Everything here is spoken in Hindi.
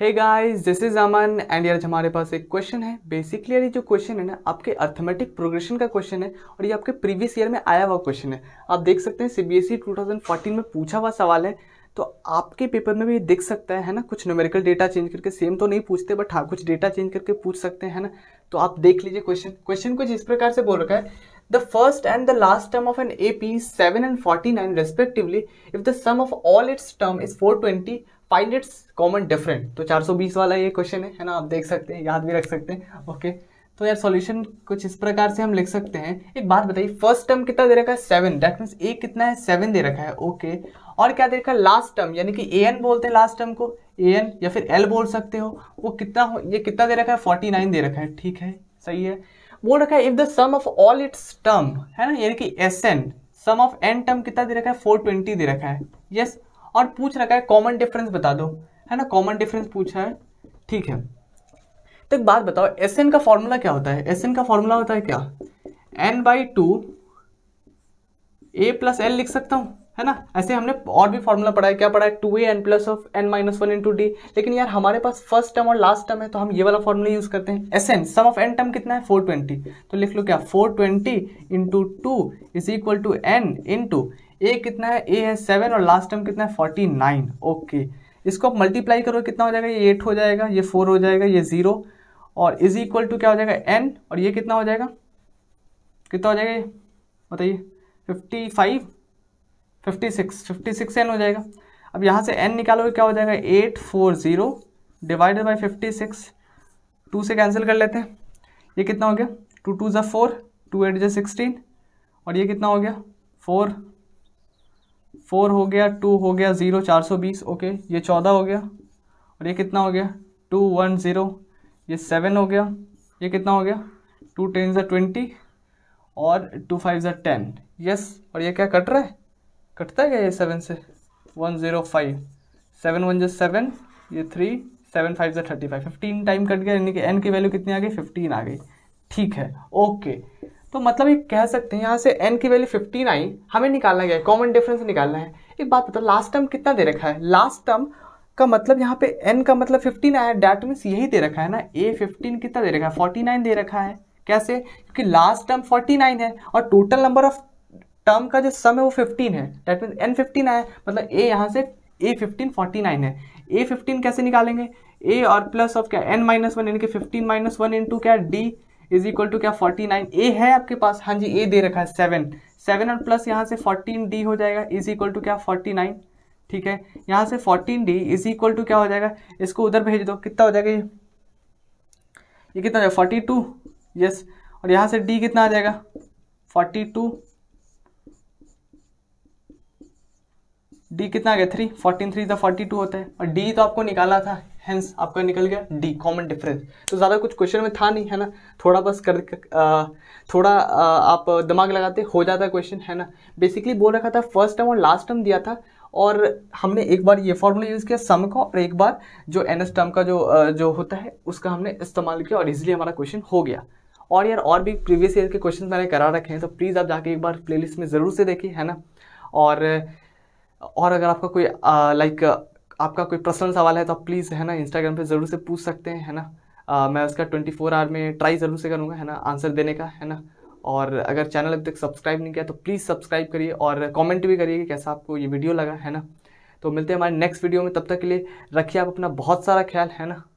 hey guys this is Aman and यार हमारे पास एक क्वेश्चन है बेसिकली यार ये जो क्वेश्चन है ना आपके अर्थमेटिक प्रोग्रेशन का क्वेश्चन है और ये आपके प्रीवियस ईयर में आया हुआ क्वेश्चन है आप देख सकते हैं सीबीएसई 2014 e में पूछा हुआ सवाल है तो आपके पेपर में भी ये दिख सकता है है ना कुछ न्यूमेरिकल डेटा चेंज करके सेम तो नहीं पूछते बट हाँ कुछ डेटा चेंज करके पूछ सकते हैं ना तो आप देख लीजिए क्वेश्चन क्वेश्चन कुछ इस प्रकार से बोल रखा है the first and the last term of an A P seven and forty nine respectively if the sum of all its term is four twenty find its common different तो 420 वाला ये क्वेश्चन है है ना आप देख सकते हैं याद भी रख सकते हैं ओके तो यार सॉल्यूशन कुछ इस प्रकार से हम लिख सकते हैं एक बात बताइए फर्स्ट टर्म कितना दे रखा है सेवन डेट मीन्स ए कितना है सेवन दे रखा है ओके और क्या दे रखा है लास्ट टर्म यानी कि ए एन बोलते हैं लास्ट टर्म को ए एन या फिर एल बोल सकते हो वो कितना हो ये कितना दे रखा है फोर्टी नाइन दे रखा है ठीक है सही है बोल रखा है if the sum of all its term है ना यानी कि S N sum of N term कितना दे रखा है फोर ट्वेंटी दे रखा है यस yes, और पूछ रखा है कॉमन डिफरेंस बता दो है ना कॉमन डिफरेंस पूछा है ठीक है तो एक बात बताओ एस एन का फॉर्मूला क्या होता है एस एन का फॉर्मूला होता है क्या N by two A plus L लिख सकता हूँ है ना ऐसे हमने और भी फॉर्मूला पढ़ा है क्या पढ़ा है two A N plus of N minus one into D लेकिन यार हमारे पास फर्स्ट टर्म और लास्ट टर्म है तो हम ये वाला फॉर्मूला यूज करते हैं S N sum of N term कितना है फोर ट्वेंटी तो लिख लो क्या four twenty into two is equal to N into A कितना है ए है सेवन और लास्ट टर्म कितना है फोर्टी नाइन ओके इसको आप मल्टीप्लाई करो कितना हो जाएगा ये एट हो जाएगा ये फोर हो जाएगा ये ज़ीरो और इज इक्वल टू क्या हो जाएगा एन और ये कितना हो जाएगा कितना हो जाएगा ये बताइए fifty five fifty six fifty six N हो जाएगा अब यहाँ से एन निकालोगे क्या हो जाएगा eight four zero divided by fifty six two से कैंसिल कर लेते हैं ये कितना हो गया टू टू ज़ा फोर टू एट ज़ा सिक्सटीन और ये कितना हो गया फोर फोर हो गया टू हो गया ज़ीरो चार सौ बीस ओके ये चौदह हो गया और ये कितना हो गया टू वन ज़ीरो ये सेवन हो गया ये कितना हो गया टू टेन ज़ा ट्वेंटी और टू फाइव ज़ा टेन यस और ये क्या कट रहा है कटता है क्या ये सेवन से one zero five seven one जो सेवन ये थ्री सेवन फाइव ज़ा thirty five fifteen time cut गया यानी कि एन की वैल्यू कितनी आ गई फिफ्टीन आ गई ठीक है ओके तो मतलब ये कह सकते हैं यहाँ से एन की वैल्यू फिफ्टीन आई हमें निकालना क्या है कॉमन डिफरेंस निकालना है एक बात बताओ लास्ट टर्म कितना दे रखा है लास्ट टर्म का मतलब यहाँ पे एन का मतलब फिफ्टीन आया डैट मीन्स यही दे रखा है ना ए फिफ्टीन कितना दे रखा है फोर्टी नाइन दे रखा है कैसे क्योंकि लास्ट टर्म फोर्टी नाइन है और टोटल नंबर ऑफ टर्म का जो सम है वो फिफ्टीन है डैट मीन एन फिफ्टीन आया मतलब ए यहाँ से ए फिफ्टीन फोर्टी नाइन है ए फिफ्टीन कैसे निकालेंगे ए और प्लस ऑफ क्या एन माइनस वन यानी कि फिफ्टीन माइनस वन इंटू क्या डी इज इक्वल टू क्या फोर्टी नाइन ए है आपके पास हाँ जी ए दे रखा है सेवन सेवन और प्लस यहाँ से फोर्टीन डी हो जाएगा इज इक्वल टू क्या फोर्टी नाइन ठीक है यहाँ से fourteen D is equal to क्या हो जाएगा इसको उधर भेज दो कितना हो जाएगा ये ये कितना हो जाएगा फोर्टी टू यस और यहाँ से डी कितना आ जाएगा फोर्टी टू डी कितना आ गया थ्री फोर्टीन थ्री तो फोर्टी टू होता है और डी तो आपको निकाला था हैंस आपका निकल गया डी कॉमन डिफरेंस तो ज़्यादा कुछ क्वेश्चन में था नहीं है ना थोड़ा बस कर आ, थोड़ा आ, आप दिमाग लगाते हो जाता क्वेश्चन है ना बेसिकली बोल रखा था फर्स्ट टर्म और लास्ट टर्म दिया था और हमने एक बार ये फॉर्मूला यूज़ किया सम का और एक बार जो एन एस टर्म का जो जो होता है उसका हमने इस्तेमाल किया और इजिली हमारा क्वेश्चन हो गया और यार और भी प्रीवियस ईयर के क्वेश्चन मैंने करा रखे हैं तो प्लीज़ आप जाके एक बार प्लेलिस्ट में ज़रूर से देखिए है ना और और अगर आपका कोई लाइक आपका कोई पर्सनल सवाल है तो आप प्लीज़ है ना इंस्टाग्राम पे ज़रूर से पूछ सकते हैं है ना आ, मैं उसका ट्वेंटी फोर आवर में ट्राई ज़रूर से करूँगा है ना आंसर देने का है ना और अगर चैनल अभी तक सब्सक्राइब नहीं किया तो प्लीज़ सब्सक्राइब करिए और कमेंट भी करिए कि कैसा आपको ये वीडियो लगा है ना तो मिलते हैं हमारे नेक्स्ट वीडियो में तब तक के लिए रखिए आप अपना बहुत सारा ख्याल है ना